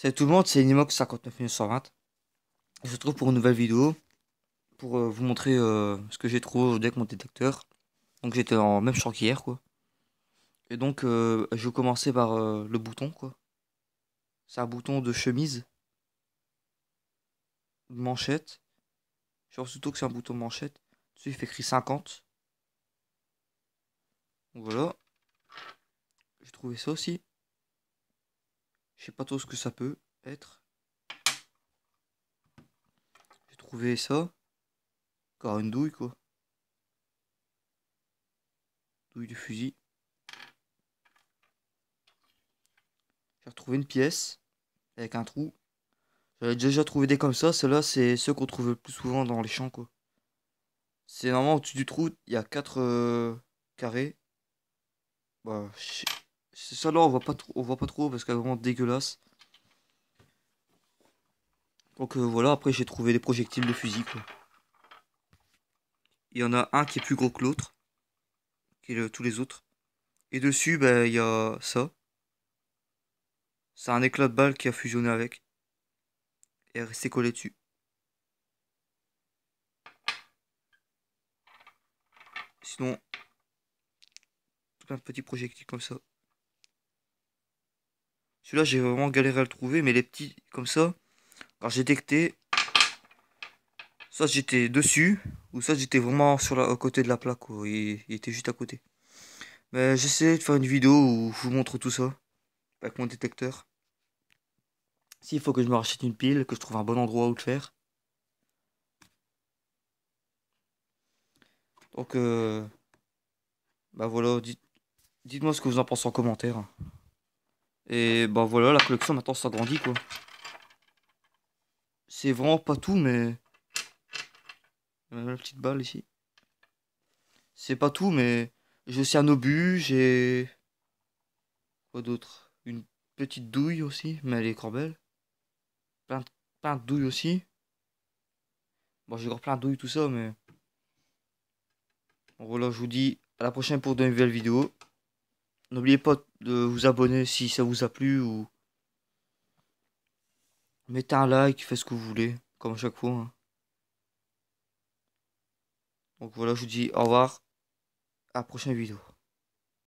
Salut tout le monde, c'est Nimox 59920. Je se retrouve pour une nouvelle vidéo pour euh, vous montrer euh, ce que j'ai trouvé avec mon détecteur. Donc j'étais en même champ qu'hier quoi. Et donc euh, je vais commencer par le bouton quoi. C'est un bouton de chemise, manchette. Je pense surtout que c'est un bouton manchette. Dessus il fait écrit 50. voilà. J'ai trouvé ça aussi. Je sais pas trop ce que ça peut être. J'ai trouvé ça. Encore une douille quoi. Douille de fusil. J'ai retrouvé une pièce avec un trou. J'avais déjà trouvé des comme ça. cela là c'est ceux qu'on trouve le plus souvent dans les champs quoi. C'est normalement au-dessus du trou, il y a 4 euh, carrés. Bah, c'est ça là on voit pas trop, on voit pas trop parce qu'elle est vraiment dégueulasse. Donc euh, voilà, après j'ai trouvé des projectiles de fusil Il y en a un qui est plus gros que l'autre, qui est tous les autres. Et dessus, ben il y a ça. C'est un éclat de balle qui a fusionné avec. Et est resté collé dessus. Sinon, un petit projectile comme ça. Celui-là, j'ai vraiment galéré à le trouver, mais les petits comme ça, quand j'ai détecté, soit j'étais dessus, ou soit j'étais vraiment sur la, côté de la plaque, Il, était juste à côté. Mais j'essaie de faire une vidéo où je vous montre tout ça, avec mon détecteur. S'il faut que je me rachète une pile, que je trouve un bon endroit où le faire. Donc, euh, bah voilà, dites-moi ce que vous en pensez en commentaire. Et bah voilà, la collection maintenant s'agrandit quoi. C'est vraiment pas tout, mais. la petite balle ici. C'est pas tout, mais j'ai aussi un obus, j'ai. Quoi d'autre Une petite douille aussi, mais elle est quand belle. Plein de, douilles aussi. Bon, j'ai encore plein de douilles, tout ça, mais. Bon, voilà, je vous dis à la prochaine pour de nouvelles vidéos. N'oubliez pas de vous abonner si ça vous a plu ou. Mettez un like, faites ce que vous voulez, comme à chaque fois. Hein. Donc voilà, je vous dis au revoir. À la prochaine vidéo.